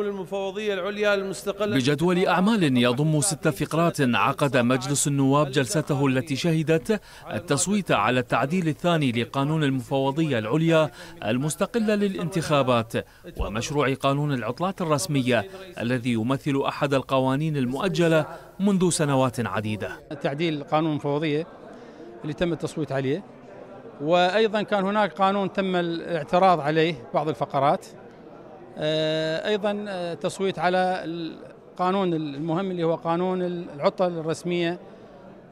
المفوضية العليا المستقلة بجدول أعمال يضم ست فقرات عقد مجلس النواب جلسته التي شهدت التصويت على التعديل الثاني لقانون المفوضية العليا المستقلة للانتخابات ومشروع قانون العطلات الرسمية الذي يمثل أحد القوانين المؤجلة منذ سنوات عديدة تعديل قانون المفوضية اللي تم التصويت عليه وأيضا كان هناك قانون تم الاعتراض عليه بعض الفقرات آه، ايضا آه، تصويت على القانون المهم اللي هو قانون العطل الرسميه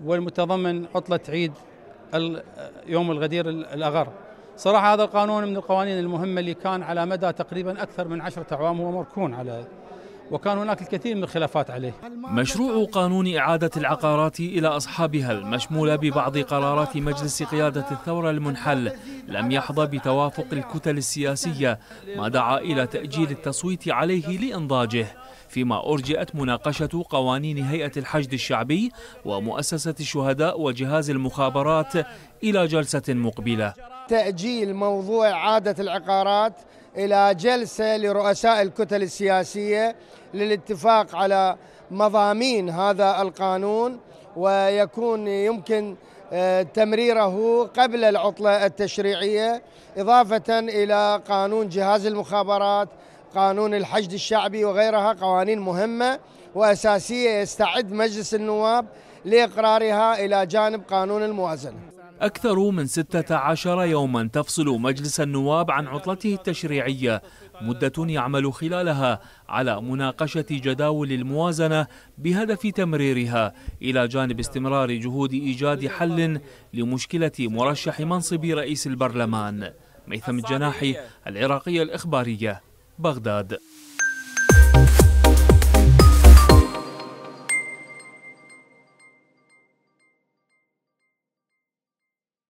والمتضمن عطله عيد آه، يوم الغدير الاغر. صراحه هذا القانون من القوانين المهمه اللي كان على مدى تقريبا اكثر من عشرة اعوام هو مركون على وكان هناك الكثير من الخلافات عليه مشروع قانون إعادة العقارات إلى أصحابها المشمولة ببعض قرارات مجلس قيادة الثورة المنحل لم يحظى بتوافق الكتل السياسية ما دعا إلى تأجيل التصويت عليه لإنضاجه فيما أرجئت مناقشة قوانين هيئة الحشد الشعبي ومؤسسة الشهداء وجهاز المخابرات إلى جلسة مقبلة تأجيل موضوع عادة العقارات إلى جلسة لرؤساء الكتل السياسية للاتفاق على مضامين هذا القانون ويكون يمكن آه، تمريره قبل العطلة التشريعية إضافة إلى قانون جهاز المخابرات قانون الحشد الشعبي وغيرها قوانين مهمة وأساسية يستعد مجلس النواب لإقرارها إلى جانب قانون الموازنة أكثر من 16 يوما تفصل مجلس النواب عن عطلته التشريعية مدة يعمل خلالها على مناقشة جداول الموازنة بهدف تمريرها إلى جانب استمرار جهود إيجاد حل لمشكلة مرشح منصب رئيس البرلمان ميثم الجناحي العراقية الإخبارية بغداد